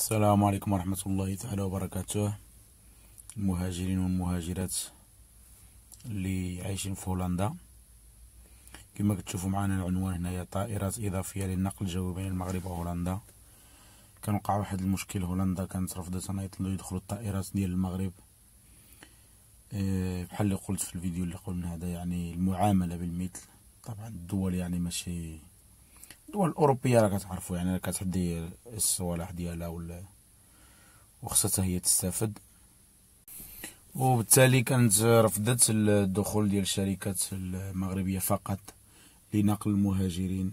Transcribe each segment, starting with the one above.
السلام عليكم ورحمة الله تعالى وبركاته المهاجرين والمهاجرات اللي عايشين في هولندا كما كتشوفوا معنا العنوان هنايا طائرات إضافية للنقل الجوي بين المغرب وهولندا كان وقع واحد المشكل هولندا كانت رفضت أن يدخلوا الطائرات ديال المغرب آه، بحال اللي قلت في الفيديو اللي قلنا هذا يعني المعاملة بالمثل طبعا الدول يعني ماشي الدول الاوروبيه راه كتعرفوا يعني راه كتحدي الصوالح ديالها ولا وخصها هي تستافد وبالتالي كانت رفضت الدخول ديال الشركات المغربيه فقط لنقل المهاجرين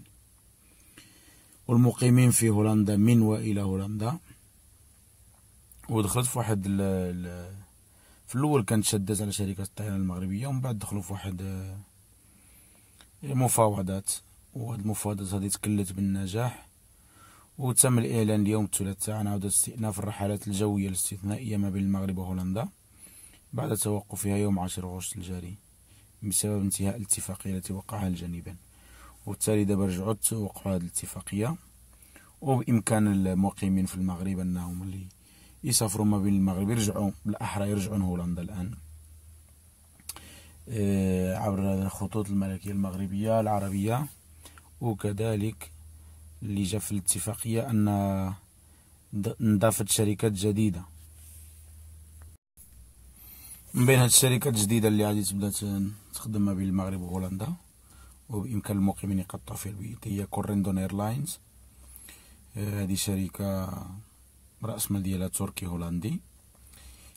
والمقيمين في هولندا من والى هولندا ودخلت في واحد الـ الـ في الاول كانت شدات على شركه الطيران المغربيه ومن بعد دخلوا في واحد المفاوضات آه، وهاد المفاوضات هادي تكلت بالنجاح وتم الإعلان اليوم الثلاثاء عن عودة استئناف الرحلات الجوية الاستثنائية ما بين المغرب وهولندا بعد توقفها يوم عشر غشت الجاري بسبب انتهاء الاتفاقية التي وقعها الجانبان وبالتالي دابا رجعوا توقعوا هاد الاتفاقية وبإمكان المقيمين في المغرب أنهم اللي يسافروا ما بين المغرب يرجعوا بالأحرى يرجعوا هولندا الآن آه، عبر الخطوط الملكية المغربية العربية وكذلك اللي جا في الاتفاقية أن نضافت شركات جديدة من بين هاد الشركات الجديدة اللي غادي تبدا تخدم ما بين المغرب وهولندا وبإمكان المقيمين يقطعوا فيها البيت هي كوريندون ايرلاينز آه، هادي شركة رأس مال ديالها تركي هولندي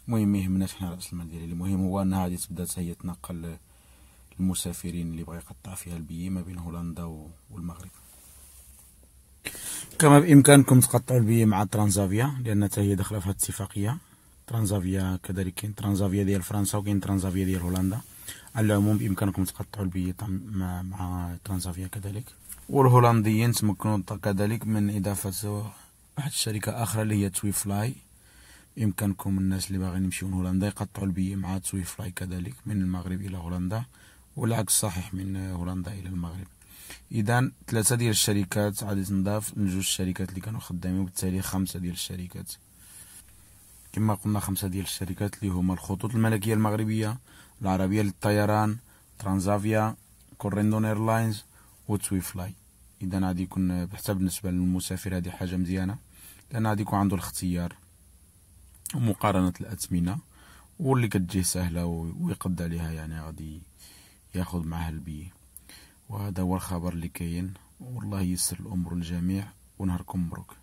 المهم ميهمناش حنا رأس المال ديالها المهم هو أنها غادي تبدا هي تنقل المسافرين اللي بغى يقطع فيها البيي ما بين هولندا والمغرب كما بامكانكم تقطعوا البيي مع ترانزافيا لان حتى هي داخله في الاتفاقيه ترانزافيا كذلك كاين ترانزافيا ديال فرنسا وكاين ترانزافيا ديال هولندا على العموم بامكانكم تقطعوا البيي مع ترانزافيا كذلك والهولنديين تمكنوا كذلك من اضافه واحد الشركه اخرى اللي هي توي فلاي بامكانكم الناس اللي باغيين يمشيو لهولندا يقطعوا البي مع توي فلاي كذلك من المغرب الى هولندا والعكس صحيح من هولندا الى المغرب اذا ثلاثه ديال الشركات غادي تنضاف لجوج الشركات اللي كانوا خدامين وبالتالي خمسه ديال الشركات كما قلنا خمسه ديال الشركات اللي هما الخطوط الملكيه المغربيه العربيه للطيران ترانزافيا كوريندون ايرلاينز وتوي فلاي اذا غادي يكون حتى بالنسبه للمسافر هذه حاجه مزيانه لان غادي يكون عنده الاختيار ومقارنه الاثمنه واللي كتجيه سهله ويقضي عليها يعني غادي ياخذ معاه البيه وهذا هو الخبر كاين والله يسر الامور للجميع ونهاركم مبروك